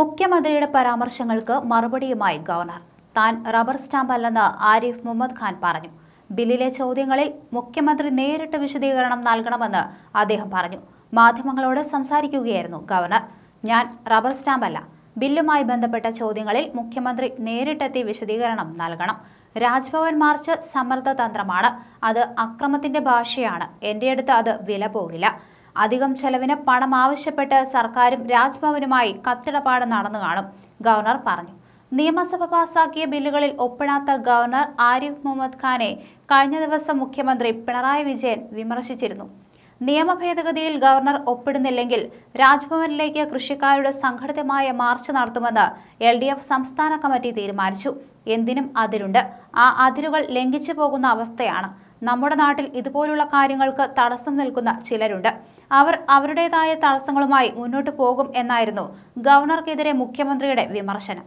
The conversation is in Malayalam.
മുഖ്യമന്ത്രിയുടെ പരാമർശങ്ങൾക്ക് മറുപടിയുമായി ഗവർണർ താൻ റബ്ബർ സ്റ്റാമ്പ് അല്ലെന്ന് ആരിഫ് മുഹമ്മദ് ഖാൻ പറഞ്ഞു ബില്ലിലെ ചോദ്യങ്ങളിൽ മുഖ്യമന്ത്രി നേരിട്ട് വിശദീകരണം നൽകണമെന്ന് അദ്ദേഹം പറഞ്ഞു മാധ്യമങ്ങളോട് സംസാരിക്കുകയായിരുന്നു ഗവർണർ ഞാൻ റബ്ബർ സ്റ്റാമ്പ് അല്ല ബില്ലുമായി ബന്ധപ്പെട്ട ചോദ്യങ്ങളിൽ മുഖ്യമന്ത്രി നേരിട്ടെത്തി വിശദീകരണം നൽകണം രാജ്ഭവൻ മാർച്ച് സമ്മർദ്ദ തന്ത്രമാണ് അത് അക്രമത്തിന്റെ ഭാഷയാണ് എൻ്റെ അടുത്ത് അത് വില പോകില്ല അധികം ചെലവിന് പണം ആവശ്യപ്പെട്ട് സർക്കാരും രാജ്ഭവനുമായി കത്തിടപാട് നടന്നു കാണും ഗവർണർ പറഞ്ഞു നിയമസഭ പാസാക്കിയ ബില്ലുകളിൽ ഒപ്പിടാത്ത ഗവർണർ ആരിഫ് മുഹമ്മദ് ഖാനെ കഴിഞ്ഞ ദിവസം മുഖ്യമന്ത്രി പിണറായി വിജയൻ വിമർശിച്ചിരുന്നു നിയമ ഭേദഗതിയിൽ ഗവർണർ ഒപ്പിടുന്നില്ലെങ്കിൽ രാജ്ഭവനിലേക്ക് കൃഷിക്കാരുടെ സംഘടിതമായ മാർച്ച് നടത്തുമെന്ന് എൽ ഡി എഫ് സംസ്ഥാന കമ്മിറ്റി തീരുമാനിച്ചു എന്തിനും അതിരുണ്ട് ആ അതിരുകൾ ലംഘിച്ചു പോകുന്ന അവസ്ഥയാണ് നമ്മുടെ നാട്ടിൽ ഇതുപോലുള്ള കാര്യങ്ങൾക്ക് തടസ്സം നിൽക്കുന്ന ചിലരുണ്ട് അവർ അവരുടേതായ തടസ്സങ്ങളുമായി മുന്നോട്ടു പോകും എന്നായിരുന്നു ഗവർണർക്കെതിരെ മുഖ്യമന്ത്രിയുടെ വിമർശനം